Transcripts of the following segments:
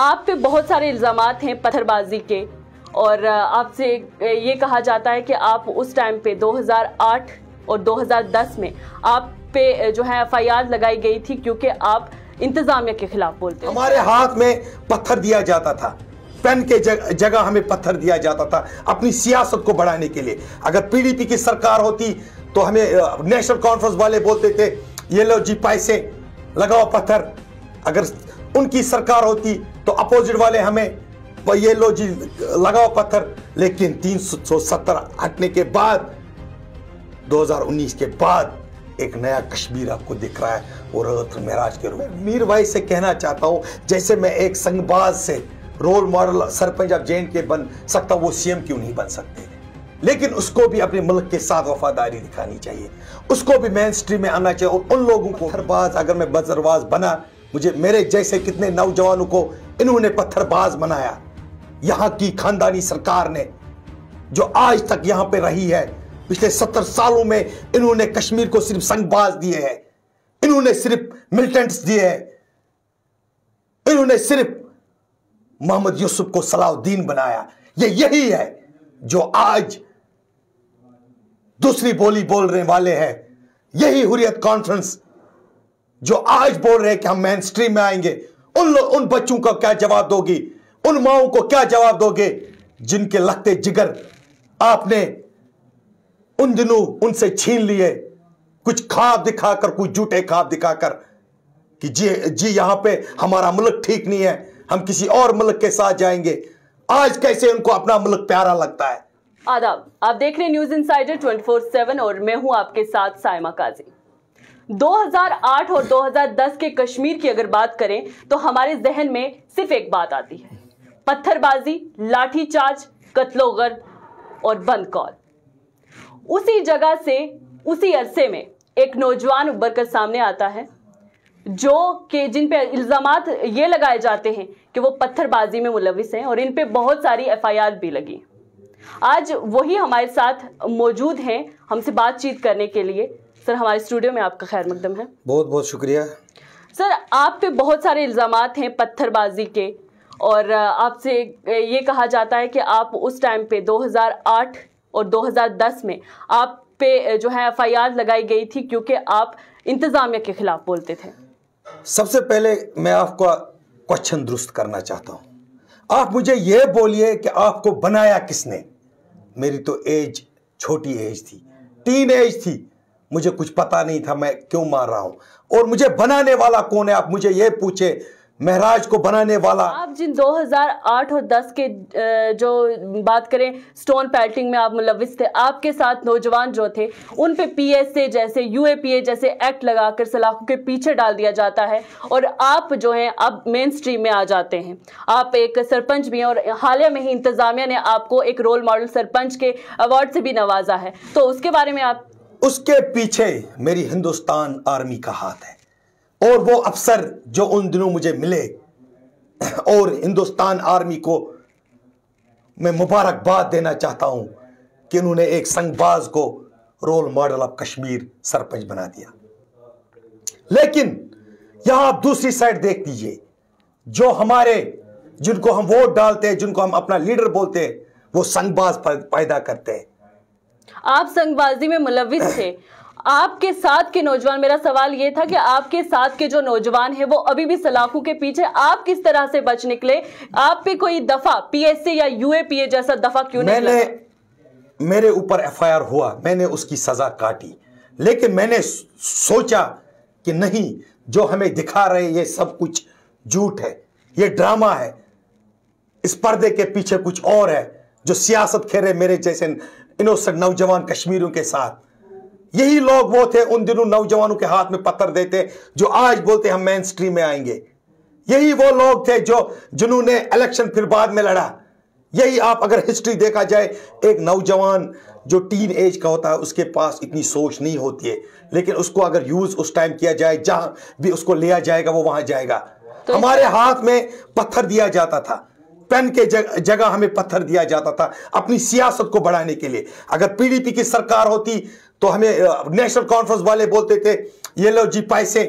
आप पे बहुत सारे इल्ज़ाम हैं पत्थरबाजी के और आपसे ये कहा जाता है कि आप उस टाइम पे 2008 और 2010 में आप पे जो है एफ लगाई गई थी क्योंकि आप इंतजामिया के खिलाफ बोलते हमारे हाथ में पत्थर दिया जाता था पेन के जगह हमें पत्थर दिया जाता था अपनी सियासत को बढ़ाने के लिए अगर पीडीपी की सरकार होती तो हमें नेशनल कॉन्फ्रेंस वाले बोलते थे ये लो जी पैसे लगाओ पत्थर अगर उनकी सरकार होती तो अपोजिट वाले हमें ये लो जी लगाओ पत्थर लेकिन 370 हटने के बाद 2019 के बाद एक नया कश्मीर आपको दिख रहा है और महराज के रूप मीर भाई से कहना चाहता हूं जैसे मैं एक संघबाज से रोल मॉडल सरपंच आप जे के बन सकता वो सीएम क्यों नहीं बन सकते लेकिन उसको भी अपने मुल्क के साथ वफादारी दिखानी चाहिए उसको भी मेन स्ट्रीम में आना चाहिए और उन लोगों को हर बाज अगर मैं बजरबाज बना मुझे मेरे जैसे कितने नौजवानों को इन्होंने पत्थरबाज बनाया यहां की खानदानी सरकार ने जो आज तक यहां पे रही है पिछले सत्तर सालों में इन्होंने कश्मीर को सिर्फ संगबाज दिए हैं इन्होंने सिर्फ मिलिटेंट्स दिए हैं इन्होंने सिर्फ मोहम्मद यूसुफ को सलाउद्दीन बनाया ये यही है जो आज दूसरी बोली बोलने वाले हैं यही हुरियत कॉन्फ्रेंस जो आज बोल रहे हैं कि हम मेन स्ट्रीम में आएंगे उन उन बच्चों को क्या जवाब दोगी उन माओ को क्या जवाब दोगे जिनके लगते जिगर आपने उन दिनों उनसे छीन लिए कुछ खाब दिखाकर कुछ जूटे खाब दिखाकर कि जी जी यहां पे हमारा मुल्क ठीक नहीं है हम किसी और मुल्क के साथ जाएंगे आज कैसे उनको अपना मुल्क प्यारा लगता है आदाब आप देख रहे हैं न्यूज इन 24/7 और मैं हूं आपके साथ सायमा काजी 2008 और 2010 के कश्मीर की अगर बात करें तो हमारे जहन में सिर्फ एक बात आती है पत्थरबाजी लाठीचार्ज कत्लोगर और बंद कॉल उसी जगह से उसी अरसे में एक नौजवान उभर कर सामने आता है जो कि जिन पे इल्ज़ाम ये लगाए जाते हैं कि वो पत्थरबाजी में मुलविस हैं और इन पे बहुत सारी एफआईआर भी लगी आज वही हमारे साथ मौजूद हैं हमसे बातचीत करने के लिए सर हमारे स्टूडियो में आपका खैर मकदम है बहुत बहुत शुक्रिया सर आप पे बहुत सारे इल्ज़ाम हैं पत्थरबाजी के और आपसे ये कहा जाता है कि आप उस टाइम पे 2008 और 2010 में आप पे जो है एफ लगाई गई थी क्योंकि आप इंतज़ामिया के ख़िलाफ़ बोलते थे सबसे पहले मैं आपका क्वेश्चन दुरुस्त करना चाहता हूँ आप मुझे ये बोलिए कि आपको बनाया किसने मेरी तो एज छोटी एज थी टीन एज थी मुझे कुछ पता नहीं था मैं क्यों मार रहा हूं और मुझे बनाने वाला कौन है आप मुझे ये पूछे महराज को बनाने वाला आप जिन 2008 और 10 के जो बात करें स्टोन पैल्टिंग में आप मुलविस थे आपके साथ नौजवान जो थे उन पे पीएसए जैसे यूएपीए जैसे एक्ट लगाकर सलाखों के पीछे डाल दिया जाता है और आप जो हैं अब मेन स्ट्रीम में आ जाते हैं आप एक सरपंच भी हैं और हालिया में ही इंतजामिया ने आपको एक रोल मॉडल सरपंच के अवार्ड से भी नवाजा है तो उसके बारे में आप उसके पीछे मेरी हिंदुस्तान आर्मी का हाथ है और वो अफसर जो उन दिनों मुझे मिले और हिंदुस्तान आर्मी को मैं मुबारकबाद देना चाहता हूं कि उन्होंने एक संगबाज को role model of Kashmir sarpanch बना दिया लेकिन यहां आप दूसरी साइड देख दीजिए जो हमारे जिनको हम वोट डालते हैं जिनको हम अपना लीडर बोलते हैं वो संगबाज पैदा करते हैं आप संगबाजी में मुलविस थे आपके साथ के नौजवान मेरा सवाल ये था कि आपके साथ के जो नौजवान है वो अभी भी सलाखों के पीछे आप किस तरह से बच निकले आप पे कोई दफा पीएससी या यूएपीए जैसा दफा क्यों नहीं मैंने मेरे ऊपर एफआईआर हुआ मैंने उसकी सजा काटी लेकिन मैंने सोचा कि नहीं जो हमें दिखा रहे ये सब कुछ झूठ है ये ड्रामा है इस पर्दे के पीछे कुछ और है जो सियासत खेरे मेरे जैसे इनोसेंट नौजवान कश्मीरियों के साथ यही लोग वो थे उन दिनों नौजवानों के हाथ में पत्थर देते जो आज बोलते हम मेन स्ट्रीम में आएंगे यही वो लोग थे जो जिन्होंने इलेक्शन फिर बाद में लड़ा यही आप अगर हिस्ट्री देखा जाए एक नौजवान जो टीन एज का होता है उसके पास इतनी सोच नहीं होती है लेकिन उसको अगर यूज उस टाइम किया जाए जहां भी उसको लिया जाएगा वो वहां जाएगा तो हमारे हाथ में पत्थर दिया जाता था पेन के जगह हमें पत्थर दिया जाता था अपनी सियासत को बढ़ाने के लिए अगर पीडीपी की सरकार होती तो हमें नेशनल कॉन्फ्रेंस वाले बोलते थे ये लो जी पैसे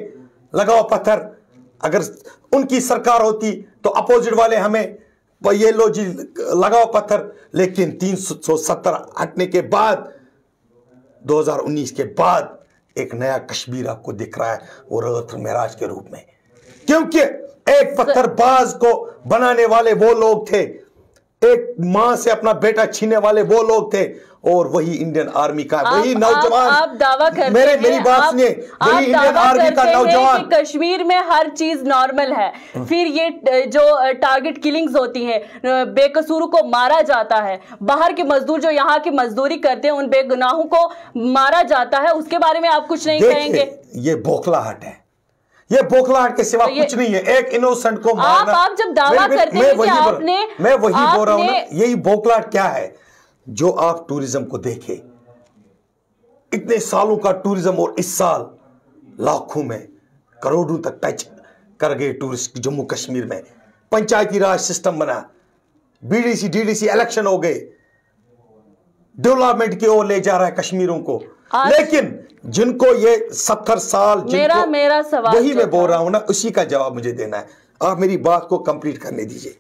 लगाओ पत्थर अगर उनकी सरकार होती तो अपोजिट वाले हमें ये लो जी लगाओ पत्थर लेकिन 370 हटने के बाद 2019 के बाद एक नया कश्मीर आपको दिख रहा है वो रथ महराज के रूप में क्योंकि एक पत्थरबाज को बनाने वाले वो लोग थे एक माँ से अपना बेटा छीने वाले वो लोग थे और वही इंडियन आर्मी का आप, वही नौजवान आप, आप दावा करते मेरे मेरी बात सुनिए वही इंडियन आर्मी का नौजवान कश्मीर में हर चीज नॉर्मल है हम्म। फिर ये जो टारगेट किलिंग्स होती है बेकसूर को मारा जाता है बाहर के मजदूर जो यहाँ की मजदूरी करते हैं उन बेगुनाहों को मारा जाता है उसके बारे में आप कुछ नहीं कहेंगे ये हट है ये बोखलाहट के सिवा तो कुछ नहीं है एक इनोसेंट को मारना आप, आप जब दावा मैं, करते हैं कि आपने मैं वही बोल रहा हूं ना यही बोखलाहट क्या है जो आप टूरिज्म को देखे इतने सालों का टूरिज्म और इस साल लाखों में करोड़ों तक टच कर गए टूरिस्ट जम्मू कश्मीर में पंचायती राज सिस्टम बना बीडीसी डीडीसी इलेक्शन हो गए डेवलपमेंट की ओर ले जा रहा है कश्मीरों को लेकिन जिनको ये सत्तर साल मेरा मेरा सवाल वही मैं बोल रहा हूं ना उसी का जवाब मुझे देना है आप मेरी बात को कंप्लीट करने दीजिए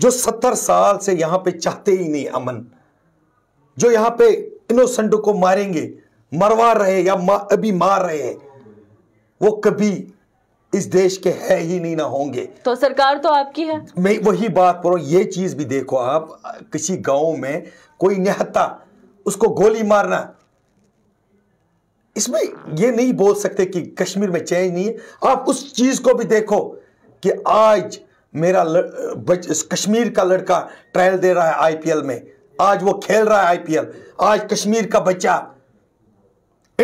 जो सत्तर साल से यहां पे चाहते ही नहीं अमन जो यहां पे इनोसेंट को मारेंगे मरवा रहे या मा, अभी मार रहे हैं वो कभी इस देश के है ही नहीं ना होंगे तो सरकार तो आपकी है मैं वही बात करो ये चीज भी देखो आप किसी गांव में कोई निहत्ता उसको गोली मारना इसमें ये नहीं बोल सकते कि कश्मीर में चेंज नहीं है आप उस चीज़ को भी देखो कि आज मेरा बच, कश्मीर का लड़का ट्रायल दे रहा है आईपीएल में आज वो खेल रहा है आईपीएल आज कश्मीर का बच्चा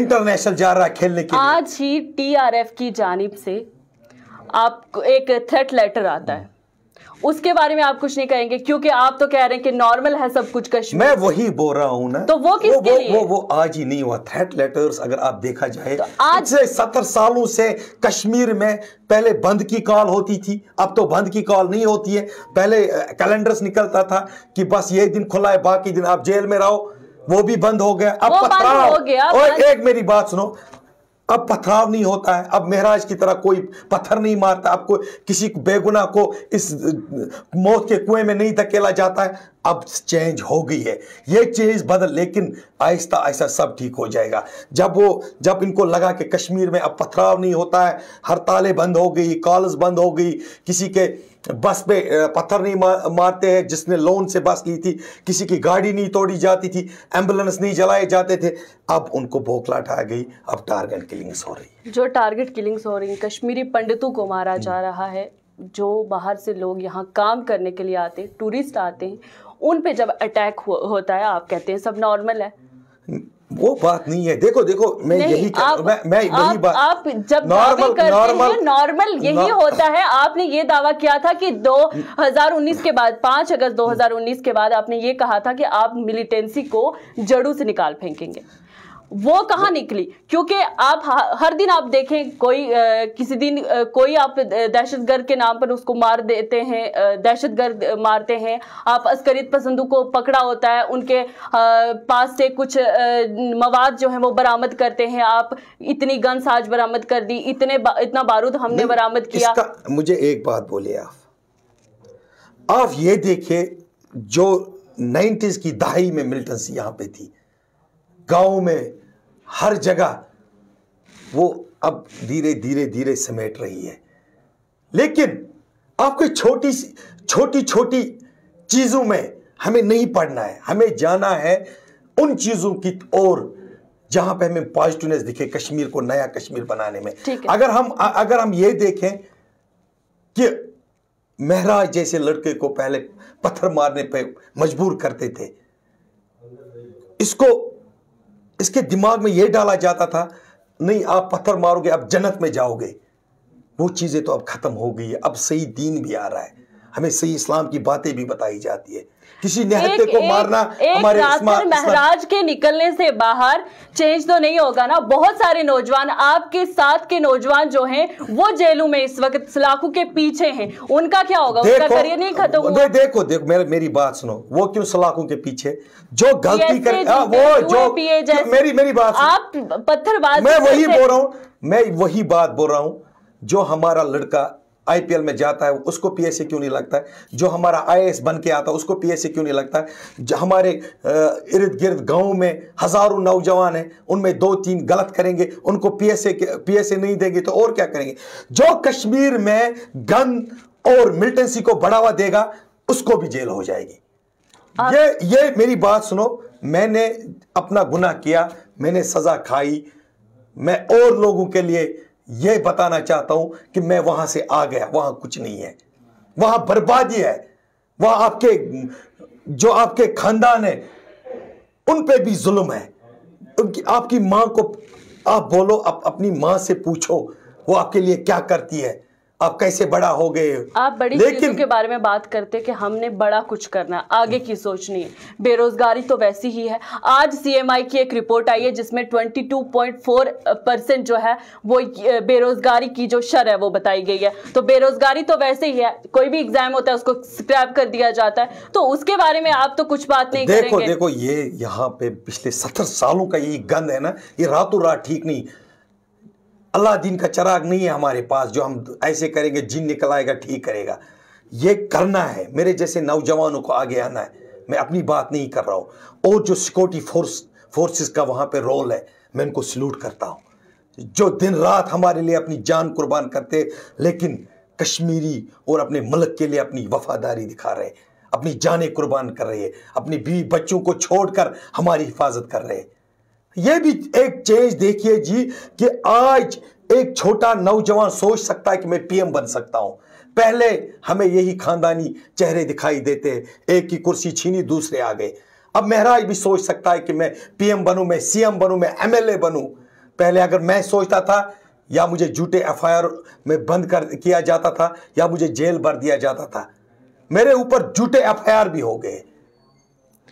इंटरनेशनल जा रहा है खेलने के आज ही टीआरएफ की जानिब से आपको एक थ्रेट लेटर आता है उसके बारे में आप कुछ नहीं कहेंगे क्योंकि आप तो कह रहे हैं कि नॉर्मल है सब कुछ कश्मीर मैं वही बोल रहा हूँ ना तो वो किसके वो, वो, लिए? वो, वो आज ही नहीं हुआ थ्रेट लेटर्स अगर आप देखा जाए तो आज से सत्तर सालों से कश्मीर में पहले बंद की कॉल होती थी अब तो बंद की कॉल नहीं होती है पहले कैलेंडर्स निकलता था कि बस ये दिन खुला है बाकी दिन आप जेल में रहो वो भी बंद हो गया अब हो गया और एक मेरी बात सुनो अब पथराव नहीं होता है अब महराज की तरह कोई पत्थर नहीं मारता अब कोई किसी बेगुना को इस मौत के कुएं में नहीं धकेला जाता है अब चेंज हो गई है ये चीज बदल लेकिन आहिस्ता आहिस्ता सब ठीक हो जाएगा जब वो जब इनको लगा कि कश्मीर में अब पथराव नहीं होता है हड़तालें बंद हो गई कॉल्स बंद हो गई किसी के बस पे पत्थर नहीं मारते हैं जिसने लोन से बस की थी किसी की गाड़ी नहीं तोड़ी जाती थी एम्बुलेंस नहीं जलाए जाते थे अब उनको भोखलाट आ गई अब टारगेट किलिंग्स हो रही जो टारगेट किलिंग्स हो रही कश्मीरी पंडितों को मारा हम्म। जा रहा है जो बाहर से लोग यहाँ काम करने के लिए आते हैं टूरिस्ट आते हैं उन पे जब अटैक हो, होता है आप कहते हैं सब नॉर्मल है हम्म। वो बात नहीं है देखो देखो मैं यही आप, मैं, मैं यही बात आप जब नॉर्मल नॉर्मल नॉर्मल यही होता है आपने ये दावा किया था कि 2019 के बाद 5 अगस्त 2019 के बाद आपने ये कहा था कि आप मिलिटेंसी को जड़ों से निकाल फेंकेंगे वो कहाँ निकली क्योंकि आप हर दिन आप देखें कोई आ, किसी दिन आ, कोई आप दहशतगर्द के नाम पर उसको मार देते हैं दहशतगर्द मारते हैं आप अस्करित पसंदों को पकड़ा होता है उनके आ, पास से कुछ मवाद जो है वो बरामद करते हैं आप इतनी गन आज बरामद कर दी इतने बा, इतना बारूद हमने बरामद किया मुझे एक बात बोले आप आप ये देखिए जो नाइन्टीज़ की दहाई में मिलिटेंसी यहाँ पे थी गाँव में हर जगह वो अब धीरे धीरे धीरे समेट रही है लेकिन आपको छोटी छोटी छोटी चीज़ों में हमें नहीं पढ़ना है हमें जाना है उन चीज़ों की ओर जहां पे हमें पॉजिटिवनेस दिखे कश्मीर को नया कश्मीर बनाने में अगर हम अगर हम ये देखें कि महराज जैसे लड़के को पहले पत्थर मारने पे मजबूर करते थे इसको इसके दिमाग में यह डाला जाता था नहीं आप पत्थर मारोगे आप जन्नत में जाओगे वो चीज़ें तो अब ख़त्म हो गई है अब सही दीन भी आ रहा है हमें सही इस्लाम की बातें भी बताई जाती है किसी निहत्ते को मारना एक हमारे इस्मा, महराज के निकलने से बाहर चेंज तो नहीं होगा ना बहुत सारे नौजवान आपके साथ के नौजवान जो हैं वो जेलों में इस वक्त सलाखों के पीछे हैं उनका क्या होगा उनका करियर नहीं खत्म होगा देखो देखो देखो मेरे, मेरी बात सुनो वो क्यों सलाखों के पीछे जो गलती कर वो जो मेरी मेरी बात आप पत्थरबाज मैं वही बोल रहा हूँ मैं वही बात बोल रहा हूँ जो हमारा लड़का आईपीएल में जाता है उसको पीएसए क्यों नहीं लगता है जो हमारा आईएएस बन के आता है उसको पीएसए क्यों नहीं लगता है जो हमारे इर्द गिर्द गाँव में हज़ारों नौजवान हैं उनमें दो तीन गलत करेंगे उनको पीएसए पीएसए नहीं देंगे तो और क्या करेंगे जो कश्मीर में गन और मिलिटेंसी को बढ़ावा देगा उसको भी जेल हो जाएगी ये ये मेरी बात सुनो मैंने अपना गुना किया मैंने सजा खाई मैं और लोगों के लिए यह बताना चाहता हूं कि मैं वहां से आ गया वहां कुछ नहीं है वहां बर्बादी है वहां आपके जो आपके खानदान है उन पे भी जुल्म है उनकी आपकी मां को आप बोलो आप अपनी मां से पूछो वो आपके लिए क्या करती है आप कैसे बड़ा हो गए आप बड़ी लेकिन के बारे में बात करते कि हमने बड़ा कुछ करना आगे की सोचनी है बेरोजगारी तो वैसी ही है आज सी की एक रिपोर्ट आई है जिसमें 22.4 परसेंट जो है वो बेरोजगारी की जो शर है वो बताई गई है तो बेरोजगारी तो वैसे ही है कोई भी एग्जाम होता है उसको स्क्रैप कर दिया जाता है तो उसके बारे में आप तो कुछ बात नहीं देखो करेंगे। देखो ये यहाँ पे पिछले सत्तर सालों का ये गंद है ना ये रातों रात ठीक नहीं अल्लाह दिन का चराग नहीं है हमारे पास जो हम ऐसे करेंगे जिन निकल आएगा ठीक करेगा ये करना है मेरे जैसे नौजवानों को आगे आना है मैं अपनी बात नहीं कर रहा हूँ और जो सिक्योरिटी फोर्स फोर्सेस का वहाँ पे रोल है मैं उनको सल्यूट करता हूँ जो दिन रात हमारे लिए अपनी जान कुर्बान करते लेकिन कश्मीरी और अपने मलक के लिए अपनी वफादारी दिखा रहे अपनी जानें कुर्बान कर रहे हैं अपनी बीवी बच्चों को छोड़कर हमारी हिफाजत कर रहे हैं ये भी एक चेंज देखिए जी कि आज एक छोटा नौजवान सोच सकता है कि मैं पीएम बन सकता हूं पहले हमें यही खानदानी चेहरे दिखाई देते एक की कुर्सी छीनी दूसरे आ गए अब महराज भी सोच सकता है कि मैं पीएम बनूं मैं सीएम बनूं मैं एमएलए बनूं पहले अगर मैं सोचता था या मुझे झूठे एफआईआर में बंद कर किया जाता था या मुझे जेल भर दिया जाता था मेरे ऊपर झूठे एफ भी हो गए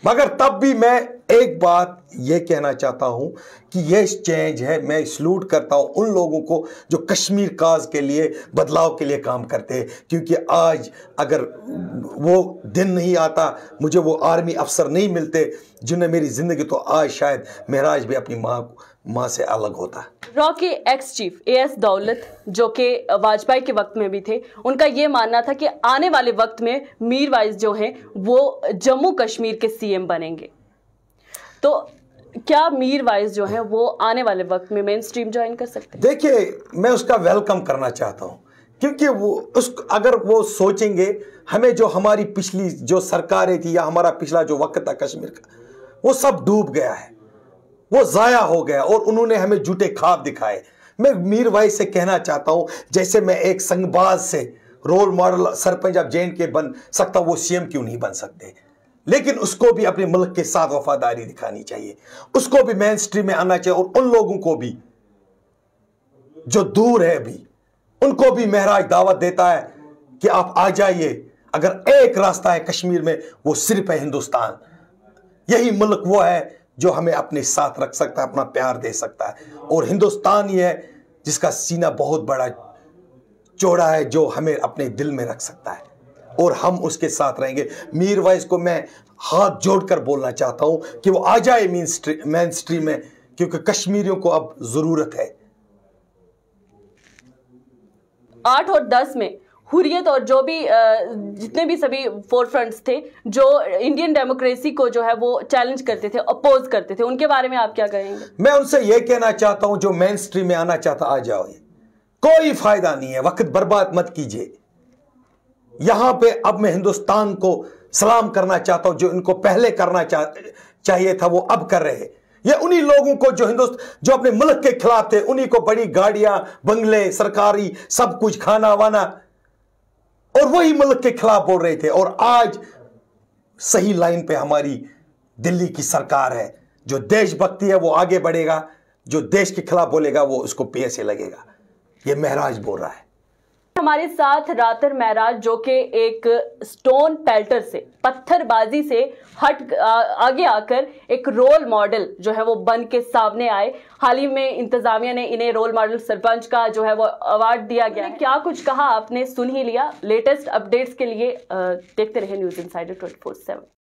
मगर तब भी मैं एक बात यह कहना चाहता हूँ कि यह चेंज है मैं सल्यूट करता हूँ उन लोगों को जो कश्मीर काज के लिए बदलाव के लिए काम करते हैं क्योंकि आज अगर वो दिन नहीं आता मुझे वो आर्मी अफसर नहीं मिलते जिन्हें मेरी ज़िंदगी तो आज शायद महराज भी अपनी माँ को माँ से अलग होता रॉ के एक्स चीफ ए एस दौलत जो कि वाजपेयी के वक्त में भी थे उनका ये मानना था कि आने वाले वक्त में मीर वाइज जो हैं वो जम्मू कश्मीर के सीएम बनेंगे तो क्या मीर वाइज जो है वो आने वाले वक्त में मेन स्ट्रीम ज्वाइन कर सकते हैं देखिए मैं उसका वेलकम करना चाहता हूँ क्योंकि वो उस अगर वो सोचेंगे हमें जो हमारी पिछली जो सरकारें थी या हमारा पिछला जो वक्त था कश्मीर का वो सब डूब गया है वो ज़ाया हो गया और उन्होंने हमें झूठे खाब दिखाए मैं मीर भाई से कहना चाहता हूं जैसे मैं एक संगबाज से रोल मॉडल सरपंच अब जे के बन सकता वो सीएम क्यों नहीं बन सकते लेकिन उसको भी अपने मुल्क के साथ वफादारी दिखानी चाहिए उसको भी मेन स्ट्रीम में आना चाहिए और उन लोगों को भी जो दूर है अभी उनको भी महराज दावत देता है कि आप आ जाइए अगर एक रास्ता है कश्मीर में वो सिर्फ है हिंदुस्तान यही मुल्क वो है जो हमें अपने साथ रख सकता है अपना प्यार दे सकता है और हिंदुस्तान ही है जिसका सीना बहुत बड़ा चौड़ा है जो हमें अपने दिल में रख सकता है और हम उसके साथ रहेंगे मीर वाइज को मैं हाथ जोड़कर बोलना चाहता हूं कि वो आ जाए मेन मेन स्ट्रीम में क्योंकि कश्मीरियों को अब जरूरत है आठ और दस में हुरियत और जो भी जितने भी सभी फोर फ्रंट्स थे जो इंडियन डेमोक्रेसी को जो है वो चैलेंज करते थे अपोज करते थे उनके बारे में आप क्या कहेंगे मैं उनसे ये कहना चाहता हूं जो मेन स्ट्रीम में आना चाहता आ जाओ कोई फायदा नहीं है वक्त बर्बाद मत कीजिए यहां पे अब मैं हिंदुस्तान को सलाम करना चाहता हूं जो इनको पहले करना चा, चाहिए था वो अब कर रहे हैं ये उन्हीं लोगों को जो हिंदुस्त जो अपने मुल्क के खिलाफ थे उन्हीं को बड़ी गाड़ियां बंगले सरकारी सब कुछ खाना वाना और वही मुल्क के खिलाफ बोल रहे थे और आज सही लाइन पे हमारी दिल्ली की सरकार है जो देशभक्ति है वो आगे बढ़ेगा जो देश के खिलाफ बोलेगा वो उसको पीएसए लगेगा ये महराज बोल रहा है हमारे साथ रातर महराज जो के एक स्टोन पेल्टर से पत्थरबाजी से हट आगे आकर एक रोल मॉडल जो है वो बन के सामने आए हाल ही में इंतजामिया ने इन्हें रोल मॉडल सरपंच का जो है वो अवार्ड दिया गया क्या कुछ कहा आपने सुन ही लिया लेटेस्ट अपडेट्स के लिए देखते रहे न्यूज इन साइड ट्वेंटी